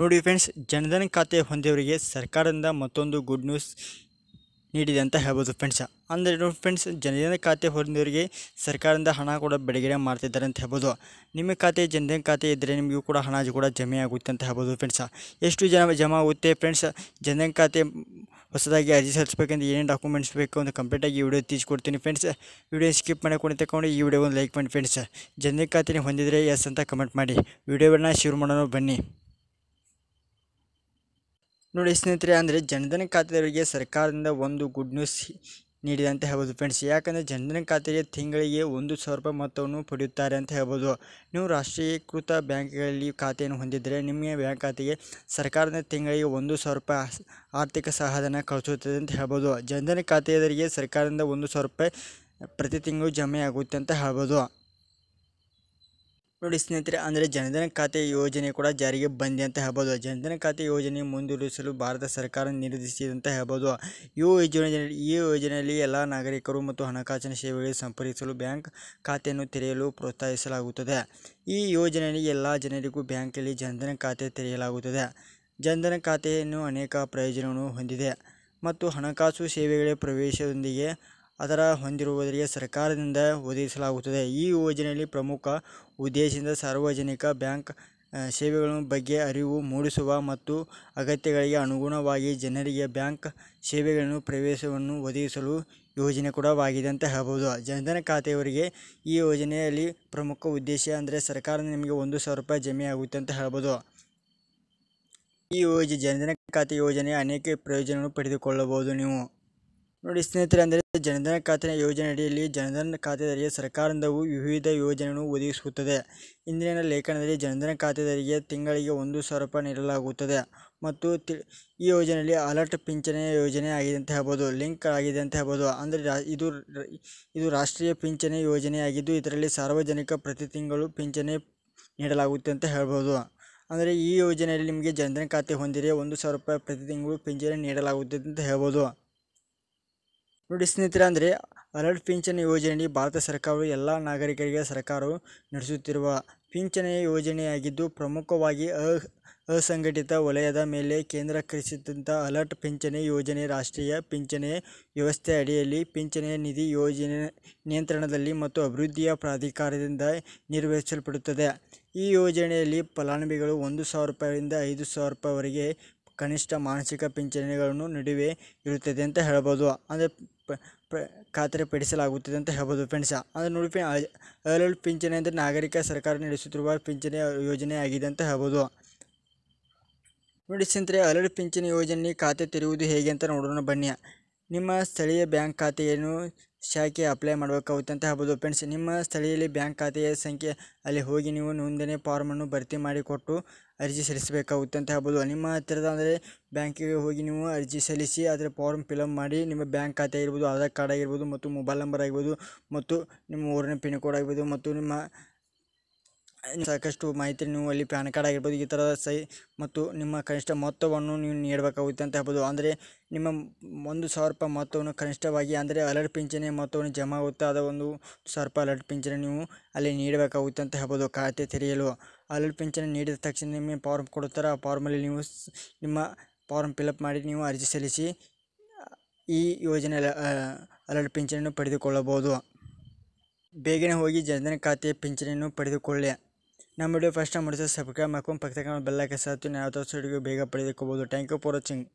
ನೋಡಿ ಫ್ರೆಂಡ್ಸ್ ಜನಧನ್ ಖಾತೆ ಹೊಂದಿದವರಿಗೆ ಸರ್ಕಾರದಿಂದ ಮತ್ತೊಂದು ಗುಡ್ ನ್ಯೂಸ್ ನೀಡಿದೆ ಅಂತ ಹೇಳ್ಬೋದು ಫ್ರೆಂಡ್ಸ್ ಅಂದರೆ ನೋಡಿ ಫ್ರೆಂಡ್ಸ್ ಜನಧನ ಖಾತೆ ಹೊಂದಿದವರಿಗೆ ಸರ್ಕಾರದಿಂದ ಹಣ ಕೂಡ ಬಿಡುಗಡೆ ಮಾಡ್ತಿದ್ದಾರೆ ಅಂತ ಹೇಳ್ಬೋದು ನಿಮ್ಮ ಖಾತೆ ಜನಧನ ಖಾತೆ ಇದ್ದರೆ ನಿಮಗೂ ಕೂಡ ಹಣ ಕೂಡ ಜಮೆ ಆಗುತ್ತೆ ಅಂತ ಹೇಳ್ಬೋದು ಫ್ರೆಂಡ್ಸ್ ಎಷ್ಟು ಜನ ಜಮಾ ಆಗುತ್ತೆ ಫ್ರೆಂಡ್ಸ್ ಜನಧನ್ ಖಾತೆ ಹೊಸದಾಗಿ ಅರ್ಜಿ ಸಲ್ಲಿಸಬೇಕಂದ್ರೆ ಏನೇನು ಡಾಕ್ಯುಮೆಂಟ್ಸ್ ಬೇಕು ಅಂತ ಕಂಪ್ಲೀಟಾಗಿ ವಿಡಿಯೋ ತೀಸ್ಕೊಡ್ತೀನಿ ಫ್ರೆಂಡ್ಸ್ ವಿಡಿಯೋ ಸ್ಕಿಪ್ ಮಾಡಿ ತಗೊಂಡು ಈ ವಿಡಿಯೋ ಒಂದು ಲೈಕ್ ಮಾಡಿ ಫ್ರೆಂಡ್ಸ್ ಜನಧನ ಖಾತೆ ಹೊಂದಿದರೆ ಎಸ್ ಅಂತ ಕಮೆಂಟ್ ಮಾಡಿ ವೀಡಿಯೋಗಳನ್ನ ಶೇರ್ ಮಾಡೋಣ ಬನ್ನಿ ನೋಡಿ ಸ್ನೇಹಿತರೆ ಅಂದರೆ ಜನಧನ ಖಾತೆಯವರಿಗೆ ಸರ್ಕಾರದಿಂದ ಒಂದು ಗುಡ್ ನ್ಯೂಸ್ ನೀಡಿದೆ ಅಂತ ಹೇಳ್ಬೋದು ಫ್ರೆಂಡ್ಸ್ ಯಾಕಂದರೆ ಜನಧನ ಖಾತೆಗೆ ತಿಂಗಳಿಗೆ ಒಂದು ಸಾವಿರ ರೂಪಾಯಿ ಮೊತ್ತವನ್ನು ಪಡೆಯುತ್ತಾರೆ ಅಂತ ಹೇಳ್ಬೋದು ನೀವು ರಾಷ್ಟ್ರೀಕೃತ ಬ್ಯಾಂಕ್ಗಳಲ್ಲಿ ಖಾತೆಯನ್ನು ಹೊಂದಿದ್ದರೆ ನಿಮಗೆ ಬ್ಯಾಂಕ್ ಖಾತೆಗೆ ಸರ್ಕಾರದಿಂದ ತಿಂಗಳಿಗೆ ಒಂದು ಸಾವಿರ ರೂಪಾಯಿ ಆರ್ಥಿಕ ಸಹಾಯಧನ ಕಳಿಸುತ್ತದೆ ಅಂತ ಹೇಳ್ಬೋದು ಜನಧನ ಖಾತೆಯವರಿಗೆ ಸರ್ಕಾರದಿಂದ ಒಂದು ಸಾವಿರ ರೂಪಾಯಿ ಪ್ರತಿ ತಿಂಗಳು ಜಮೆಯಾಗುತ್ತೆ ಅಂತ ಹೇಳ್ಬೋದು ನೋಡಿ ಸ್ನೇಹಿತರೆ ಅಂದರೆ ಜನಧನ ಖಾತೆ ಯೋಜನೆ ಕೂಡ ಜಾರಿಗೆ ಬಂದಿದೆ ಅಂತ ಹೇಳ್ಬೋದು ಜನಧನ ಖಾತೆ ಯೋಜನೆ ಮುಂದುವರಿಸಲು ಭಾರತ ಸರ್ಕಾರ ನಿರ್ಧರಿಸಿದೆ ಅಂತ ಹೇಳ್ಬೋದು ಈ ಯೋಜನೆ ಈ ಯೋಜನೆಯಲ್ಲಿ ಎಲ್ಲ ನಾಗರಿಕರು ಮತ್ತು ಹಣಕಾಸಿನ ಸೇವೆಗಳಿಗೆ ಸಂಪರ್ಕಿಸಲು ಬ್ಯಾಂಕ್ ಖಾತೆಯನ್ನು ತೆರೆಯಲು ಪ್ರೋತ್ಸಾಹಿಸಲಾಗುತ್ತದೆ ಈ ಯೋಜನೆಯಲ್ಲಿ ಎಲ್ಲ ಜನರಿಗೂ ಬ್ಯಾಂಕಲ್ಲಿ ಜನಧನ ಖಾತೆ ತೆರೆಯಲಾಗುತ್ತದೆ ಜನಧನ ಖಾತೆಯನ್ನು ಅನೇಕ ಪ್ರಯೋಜನವನ್ನು ಹೊಂದಿದೆ ಮತ್ತು ಹಣಕಾಸು ಸೇವೆಗಳ ಪ್ರವೇಶದೊಂದಿಗೆ ಅದರ ಹೊಂದಿರುವವರಿಗೆ ಸರ್ಕಾರದಿಂದ ಒದಗಿಸಲಾಗುತ್ತದೆ ಈ ಯೋಜನೆಯಲ್ಲಿ ಪ್ರಮುಖ ಉದ್ದೇಶದಿಂದ ಸಾರ್ವಜನಿಕ ಬ್ಯಾಂಕ್ ಸೇವೆಗಳ ಬಗ್ಗೆ ಅರಿವು ಮೂಡಿಸುವ ಮತ್ತು ಅಗತ್ಯಗಳಿಗೆ ಅನುಗುಣವಾಗಿ ಜನರಿಗೆ ಬ್ಯಾಂಕ್ ಸೇವೆಗಳನ್ನು ಪ್ರವೇಶವನ್ನು ಒದಗಿಸಲು ಯೋಜನೆ ಕೂಡ ಅಂತ ಹೇಳ್ಬೋದು ಜನಧನ ಖಾತೆಯವರಿಗೆ ಈ ಯೋಜನೆಯಲ್ಲಿ ಪ್ರಮುಖ ಉದ್ದೇಶ ಅಂದರೆ ಸರ್ಕಾರ ನಿಮಗೆ ಒಂದು ಸಾವಿರ ರೂಪಾಯಿ ಜಮೆ ಆಗುತ್ತೆ ಅಂತ ಹೇಳ್ಬೋದು ಈ ಯೋಜನೆ ಜನಧನ ಖಾತೆ ಯೋಜನೆ ಅನೇಕ ಪ್ರಯೋಜನಗಳನ್ನು ಪಡೆದುಕೊಳ್ಳಬಹುದು ನೀವು ನೋಡಿ ಸ್ನೇಹಿತರೆ ಅಂದರೆ ಜನಧನ ಖಾತೆ ಯೋಜನೆ ಅಡಿಯಲ್ಲಿ ಜನಧನ ಖಾತೆದಾರರಿಗೆ ಸರ್ಕಾರದಿಂದ ವಿವಿಧ ಯೋಜನೆಯನ್ನು ಒದಗಿಸುತ್ತದೆ ಇಂದಿನ ಲೇಖನದಲ್ಲಿ ಜನಧನ ಖಾತೆದಾರರಿಗೆ ತಿಂಗಳಿಗೆ ಒಂದು ಸಾವಿರ ರೂಪಾಯಿ ನೀಡಲಾಗುತ್ತದೆ ಮತ್ತು ತಿ ಈ ಯೋಜನೆಯಲ್ಲಿ ಅಲರ್ಟ್ ಪಿಂಚಣಿ ಯೋಜನೆ ಆಗಿದೆ ಅಂತ ಹೇಳ್ಬೋದು ಲಿಂಕ್ ಆಗಿದೆ ಅಂತ ಹೇಳ್ಬೋದು ಅಂದರೆ ರಾ ಇದು ಇದು ರಾಷ್ಟ್ರೀಯ ಪಿಂಚಣಿ ಯೋಜನೆ ಆಗಿದ್ದು ಇದರಲ್ಲಿ ಸಾರ್ವಜನಿಕ ಪ್ರತಿ ತಿಂಗಳು ಪಿಂಚಣಿ ನೀಡಲಾಗುತ್ತೆ ಅಂತ ಹೇಳ್ಬೋದು ಅಂದರೆ ಈ ಯೋಜನೆಯಲ್ಲಿ ನಿಮಗೆ ಜನಧನ ಖಾತೆ ಹೊಂದಿರೆ ಒಂದು ಸಾವಿರ ರೂಪಾಯಿ ಪ್ರತಿ ತಿಂಗಳು ಪಿಂಚಣಿ ನೀಡಲಾಗುತ್ತದೆ ಅಂತ ಹೇಳ್ಬೋದು ನೋಡಿ ಸ್ನೇಹಿತರೆ ಅಂದರೆ ಅಲರ್ಟ್ ಪಿಂಚಣಿ ಯೋಜನೆ ಭಾರತ ಸರ್ಕಾರವು ಎಲ್ಲ ನಾಗರಿಕರಿಗೆ ಸರ್ಕಾರವು ನಡೆಸುತ್ತಿರುವ ಪಿಂಚಣಿ ಯೋಜನೆಯಾಗಿದ್ದು ಪ್ರಮುಖವಾಗಿ ಅಸಂಘಟಿತ ವಲಯದ ಮೇಲೆ ಕೇಂದ್ರೀಕರಿಸಿದಂಥ ಅಲರ್ಟ್ ಪಿಂಚಣಿ ಯೋಜನೆ ರಾಷ್ಟ್ರೀಯ ಪಿಂಚಣಿ ವ್ಯವಸ್ಥೆ ಅಡಿಯಲ್ಲಿ ಪಿಂಚಣಿ ನಿಧಿ ಯೋಜನೆ ನಿಯಂತ್ರಣದಲ್ಲಿ ಮತ್ತು ಅಭಿವೃದ್ಧಿಯ ಪ್ರಾಧಿಕಾರದಿಂದ ನಿರ್ವಹಿಸಲ್ಪಡುತ್ತದೆ ಈ ಯೋಜನೆಯಲ್ಲಿ ಫಲಾನುಭವಿಗಳು ಒಂದು ಸಾವಿರ ರೂಪಾಯಿಯಿಂದ ಐದು ಸಾವಿರ ರೂಪಾಯಿವರೆಗೆ ಕನಿಷ್ಠ ಮಾನಸಿಕ ಪಿಂಚಣಿಗಳನ್ನು ನಡುವೆ ಇರುತ್ತದೆ ಅಂತ ಹೇಳ್ಬೋದು ಅಂದರೆ ಪ ಪ ಖಾತರಿಪಡಿಸಲಾಗುತ್ತದೆ ಅಂತ ಹೇಳ್ಬೋದು ಫ್ರೆಂಡ್ಸ ಅಂದರೆ ನೋಡಿ ಪಿ ಅರ್ಹರು ಪಿಂಚಣಿ ಅಂದರೆ ನಾಗರಿಕ ಸರ್ಕಾರ ನಡೆಸುತ್ತಿರುವ ಪಿಂಚಣಿ ಯೋಜನೆ ಆಗಿದೆ ಅಂತ ಹೇಳ್ಬೋದು ನೋಡಿ ಸ್ನೇಹಿತರೆ ಅರಳು ಪಿಂಚಣಿ ಯೋಜನೆ ಖಾತೆ ತೆರೆಯುವುದು ಹೇಗೆ ಅಂತ ನೋಡೋಣ ಬನ್ನಿ ನಿಮ್ಮ ಸ್ಥಳೀಯ ಬ್ಯಾಂಕ್ ಖಾತೆಯನ್ನು ಶಾಖೆ ಅಪ್ಲೈ ಮಾಡಬೇಕಾಗುತ್ತೆ ಅಂತ ಹೇಳ್ಬೋದು ಫ್ರೆಂಡ್ಸ್ ನಿಮ್ಮ ಸ್ಥಳೀಯಲ್ಲಿ ಬ್ಯಾಂಕ್ ಖಾತೆಯ ಸಂಖ್ಯೆ ಅಲ್ಲಿ ಹೋಗಿ ನೀವು ನೋಂದಣಿ ಫಾರ್ಮನ್ನು ಭರ್ತಿ ಮಾಡಿಕೊಟ್ಟು ಅರ್ಜಿ ಸಲ್ಲಿಸಬೇಕಾಗುತ್ತೆ ಅಂತ ಹೇಳ್ಬೋದು ನಿಮ್ಮ ಹತ್ತಿರದ ಅಂದರೆ ಬ್ಯಾಂಕಿಗೆ ಹೋಗಿ ನೀವು ಅರ್ಜಿ ಸಲ್ಲಿಸಿ ಅದರ ಫಾರ್ಮ್ ಫಿಲಪ್ ಮಾಡಿ ನಿಮ್ಮ ಬ್ಯಾಂಕ್ ಖಾತೆ ಆಗಿರ್ಬೋದು ಆಧಾರ್ ಕಾರ್ಡ್ ಆಗಿರ್ಬೋದು ಮತ್ತು ಮೊಬೈಲ್ ನಂಬರ್ ಆಗಿರ್ಬೋದು ಮತ್ತು ನಿಮ್ಮ ಊರಿನ ಪಿನ್ ಕೋಡ್ ಆಗಿರ್ಬೋದು ಮತ್ತು ನಿಮ್ಮ ಸಾಕಷ್ಟು ಮಾಹಿತಿ ನೀವು ಅಲ್ಲಿ ಪ್ಯಾನ್ ಕಾರ್ಡ್ ಆಗಿರ್ಬೋದು ಈ ಥರದ ಸಹಿ ಮತ್ತು ನಿಮ್ಮ ಕನಿಷ್ಠ ಮೊತ್ತವನ್ನು ನೀವು ನೀಡಬೇಕಾಗುತ್ತೆ ಅಂತ ಹೇಳ್ಬೋದು ಅಂದರೆ ನಿಮ್ಮ ಒಂದು ಸಾವಿರ ರೂಪಾಯಿ ಮೊತ್ತವನ್ನು ಕನಿಷ್ಠವಾಗಿ ಅಂದರೆ ಅಲರ್ಟ್ ಪಿಂಚಣಿ ಮೊತ್ತವನ್ನು ಜಮಾ ಆಗುತ್ತೆ ಅದು ಒಂದು ಸಾವಿರ ರೂಪಾಯಿ ಅಲರ್ಟ್ ಪಿಂಚಣಿ ನೀವು ಅಲ್ಲಿ ನೀಡಬೇಕಾಗುತ್ತೆ ಅಂತ ಹೇಳ್ಬೋದು ಖಾತೆ ತೆರೆಯಲು ಅಲರ್ಟ್ ಪಿಂಚಣಿ ನೀಡಿದ ತಕ್ಷಣ ನಿಮಗೆ ಫಾರ್ಮ್ ಕೊಡುತ್ತಾರೆ ಆ ಫಾರ್ಮಲ್ಲಿ ನೀವು ನಿಮ್ಮ ಫಾರ್ಮ್ ಫಿಲಪ್ ಮಾಡಿ ನೀವು ಅರ್ಜಿ ಸಲ್ಲಿಸಿ ಈ ಯೋಜನೆ ಅಲರ್ಟ್ ಪಿಂಚಣಿಯನ್ನು ಪಡೆದುಕೊಳ್ಳಬಹುದು ಬೇಗನೆ ಹೋಗಿ ಜನಧನ ಖಾತೆಯ ಪಿಂಚಣಿಯನ್ನು ಪಡೆದುಕೊಳ್ಳಿ ನಮ್ಮ ವಿಡಿಯೋ ಫಸ್ಟ್ ಟೈಮ್ ಮಾಡಿದ್ರೆ ಸಬ್ಸ್ಕ್ರೈಬ್ ಮಾಡ್ಕೊಂಡು ಪಕ್ಕದ ಬೆಲ್ಲಕ್ಕೆ ಸಾತ್ತೀನಿ ಯಾವ ಥರ ಬೇಗ ಪಡೆದುಕೋಬೋದು ಥ್ಯಾಂಕ್ ಯು ಫಾರ್ ವಾಚಿಂಗ್